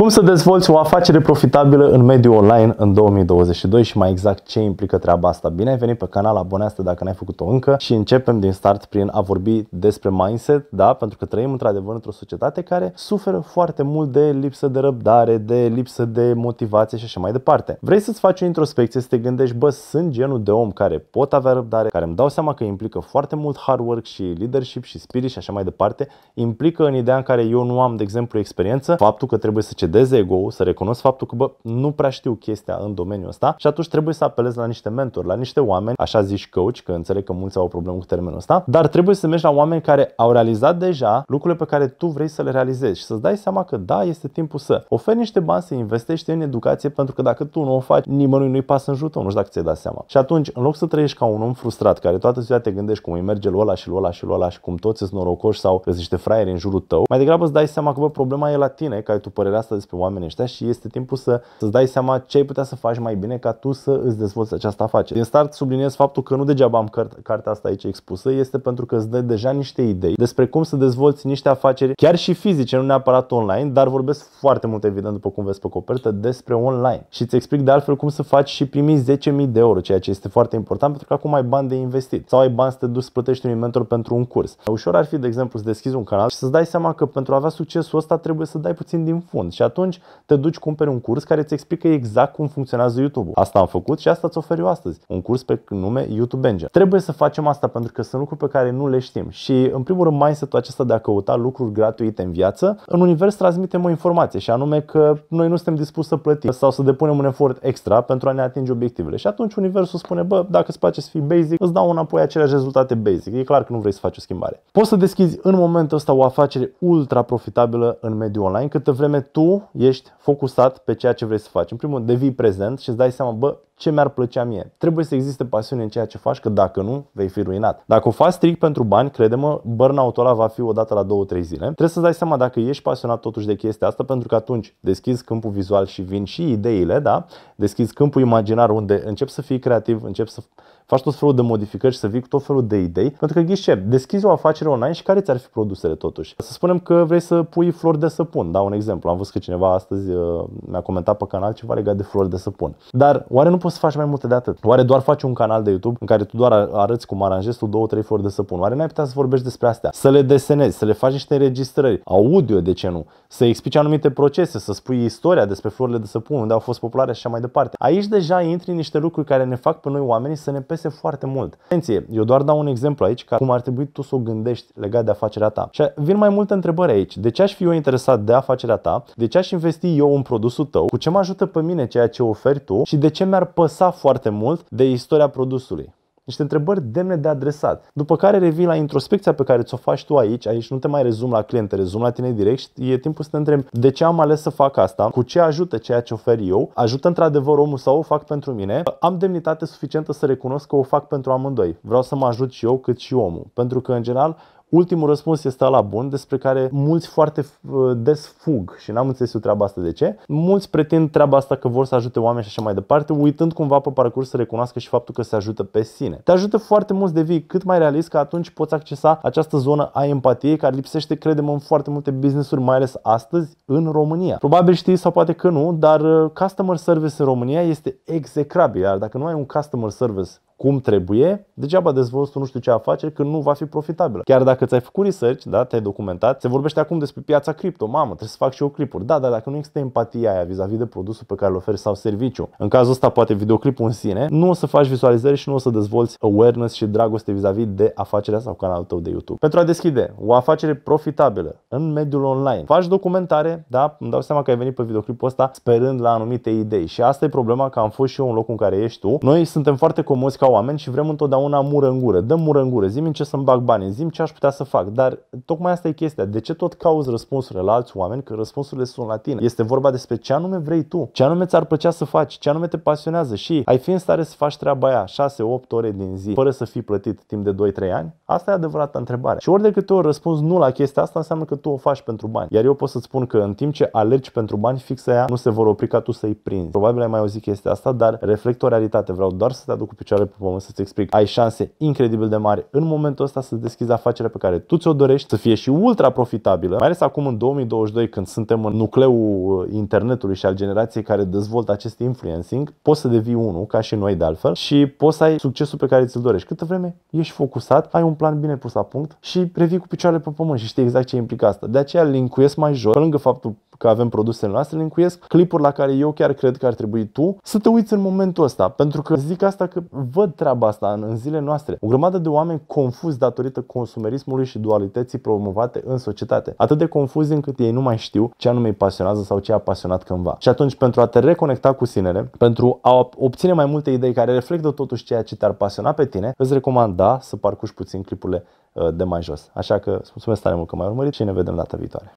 Cum să dezvolți o afacere profitabilă în mediul online în 2022 și mai exact ce implică treaba asta? Bine ai venit pe canal, abonează-te dacă n-ai făcut-o încă și începem din start prin a vorbi despre mindset, da? pentru că trăim într-adevăr într-o societate care suferă foarte mult de lipsă de răbdare, de lipsă de motivație și așa mai departe. Vrei să-ți faci o introspecție, să te gândești, bă, sunt genul de om care pot avea răbdare, care îmi dau seama că implică foarte mult hard work și leadership și spirit și așa mai departe, implică în ideea în care eu nu am, de exemplu, experiență, faptul că trebuie să cedez ego să recunosc faptul că bă, nu prea știu chestia în domeniul ăsta și atunci trebuie să apelez la niște mentori, la niște oameni, așa zici coach, că înțeleg că mulți au o problemă cu termenul ăsta, dar trebuie să mergi la oameni care au realizat deja lucrurile pe care tu vrei să le realizezi și să-ți dai seama că da, este timpul să oferi niște bani, să investești în educație, pentru că dacă tu nu o faci, nimănui nu-i pasă în jută, nu știu dacă ți-ai dat seama. Și atunci, în loc să trăiești ca un om frustrat, care toată ziua te gândești cum îi merge lola și lola și lola și cum toți sunt norocoși sau că niște fraieri în jurul tău, mai degrabă îți dai seama că bă, problema e la tine, că ai tu părerea asta despre oamenii ăștia și este timpul să, să-ți dai seama ce ai putea să faci mai bine ca tu să îți dezvolți această afacere. Din start subliniez faptul că nu degeaba am cart- cartea asta aici expusă, este pentru că îți dă deja niște idei despre cum să dezvolți niște afaceri, chiar și fizice, nu neapărat online, dar vorbesc foarte mult, evident, după cum vezi pe copertă, despre online. Și îți explic de altfel cum să faci și primi 10.000 de euro, ceea ce este foarte important pentru că acum ai bani de investit sau ai bani să te duci să plătești un mentor pentru un curs. Ușor ar fi, de exemplu, să deschizi un canal și să-ți dai seama că pentru a avea succesul ăsta trebuie să dai puțin din fund și atunci te duci, cumperi un curs care îți explică exact cum funcționează YouTube-ul. Asta am făcut și asta îți ofer eu astăzi. Un curs pe nume YouTube Engine. Trebuie să facem asta pentru că sunt lucruri pe care nu le știm. Și în primul rând, mindset-ul acesta de a căuta lucruri gratuite în viață, în univers transmitem o informație și anume că noi nu suntem dispuși să plătim sau să depunem un efort extra pentru a ne atinge obiectivele. Și atunci universul spune, bă, dacă îți place să fii basic, îți dau înapoi aceleași rezultate basic. E clar că nu vrei să faci o schimbare. Poți să deschizi în momentul ăsta o afacere ultra profitabilă în mediul online, câtă vreme tu ești focusat pe ceea ce vrei să faci. În primul rând, devii prezent și îți dai seama, bă, ce mi-ar plăcea mie. Trebuie să existe pasiune în ceea ce faci, că dacă nu, vei fi ruinat. Dacă o faci strict pentru bani, crede-mă, burnout-ul ăla va fi o dată la 2-3 zile. Trebuie să dai seama dacă ești pasionat totuși de chestia asta, pentru că atunci deschizi câmpul vizual și vin și ideile, da? Deschizi câmpul imaginar unde începi să fii creativ, începi să faci tot felul de modificări și să vii cu tot felul de idei, pentru că ghiși ce, deschizi o afacere online și care ți-ar fi produsele totuși. Să spunem că vrei să pui flori de săpun, da, un exemplu. Am văzut că cineva astăzi uh, mi-a comentat pe canal ceva legat de flori de săpun. Dar oare nu poți poți să faci mai multe de atât? Oare doar faci un canal de YouTube în care tu doar arăți cum aranjezi tu două, trei flori de săpun? Oare n-ai putea să vorbești despre astea? Să le desenezi, să le faci niște înregistrări, audio, de ce nu? Să explici anumite procese, să spui istoria despre florile de săpun, unde au fost populare și așa mai departe. Aici deja intri în niște lucruri care ne fac pe noi oamenii să ne pese foarte mult. Atenție, eu doar dau un exemplu aici ca cum ar trebui tu să o gândești legat de afacerea ta. Și vin mai multe întrebări aici. De ce aș fi eu interesat de afacerea ta? De ce aș investi eu în produsul tău? Cu ce mă ajută pe mine ceea ce oferi tu? Și de ce mi-ar păsa foarte mult de istoria produsului. Niște întrebări demne de adresat. După care revii la introspecția pe care ți-o faci tu aici, aici nu te mai rezum la client, te rezum la tine direct și e timpul să te întrebi de ce am ales să fac asta, cu ce ajută ceea ce ofer eu, ajută într-adevăr omul sau o fac pentru mine, am demnitate suficientă să recunosc că o fac pentru amândoi. Vreau să mă ajut și eu cât și omul. Pentru că, în general, Ultimul răspuns este la bun, despre care mulți foarte uh, des fug și n-am înțeles eu treaba asta de ce. Mulți pretind treaba asta că vor să ajute oameni și așa mai departe, uitând cumva pe parcurs să recunoască și faptul că se ajută pe sine. Te ajută foarte mult să devii cât mai realist că atunci poți accesa această zonă a empatiei care lipsește, credem, în foarte multe businessuri, mai ales astăzi în România. Probabil știi sau poate că nu, dar uh, customer service în România este execrabil, iar dacă nu ai un customer service cum trebuie, degeaba dezvolți nu știu ce afaceri când nu va fi profitabilă. Chiar dacă ți-ai făcut research, da, te-ai documentat, se vorbește acum despre piața cripto, mamă, trebuie să fac și eu clipuri. Da, dar dacă nu există empatia aia vis-a-vis de produsul pe care îl oferi sau serviciu, în cazul ăsta poate videoclipul în sine, nu o să faci vizualizări și nu o să dezvolți awareness și dragoste vis-a-vis de afacerea sau canalul tău de YouTube. Pentru a deschide o afacere profitabilă în mediul online, faci documentare, da, îmi dau seama că ai venit pe videoclipul ăsta sperând la anumite idei și asta e problema că am fost și eu în locul în care ești tu. Noi suntem foarte comozi ca oameni și vrem întotdeauna mură în gură. Dăm mură în gură, zim ce să-mi bag bani, zim ce aș putea să fac. Dar tocmai asta e chestia. De ce tot cauți răspunsurile la alți oameni că răspunsurile sunt la tine? Este vorba despre ce anume vrei tu, ce anume ți-ar plăcea să faci, ce anume te pasionează și ai fi în stare să faci treaba aia 6-8 ore din zi fără să fii plătit timp de 2-3 ani? Asta e adevărata întrebare. Și ori de câte ori răspunzi nu la chestia asta, înseamnă că tu o faci pentru bani. Iar eu pot să-ți spun că în timp ce alergi pentru bani, fix aia nu se vor opri ca tu să-i prinzi. Probabil ai mai auzit chestia asta, dar reflect o realitate. Vreau doar să te aduc cu picioare pe Vom să-ți explic. Ai șanse incredibil de mari în momentul ăsta să deschizi afacerea pe care tu ți-o dorești, să fie și ultra profitabilă, mai ales acum în 2022 când suntem în nucleul uh, internetului și al generației care dezvoltă acest influencing, poți să devii unul, ca și noi de altfel, și poți să ai succesul pe care ți-l dorești. Câtă vreme ești focusat, ai un plan bine pus la punct și revii cu picioarele pe pământ și știi exact ce implică asta. De aceea linkuiesc mai jos, pe lângă faptul că avem produsele noastre, linkuiesc clipuri la care eu chiar cred că ar trebui tu să te uiți în momentul ăsta. Pentru că zic asta că văd treaba asta în, în zilele noastre. O grămadă de oameni confuzi datorită consumerismului și dualității promovate în societate. Atât de confuzi încât ei nu mai știu ce anume îi pasionează sau ce a pasionat cândva. Și atunci, pentru a te reconecta cu sinele, pentru a obține mai multe idei care reflectă totuși ceea ce te-ar pasiona pe tine, îți recomand, da, să parcurgi puțin clipurile uh, de mai jos. Așa că îți mulțumesc tare mult că m-ai urmărit și ne vedem data viitoare.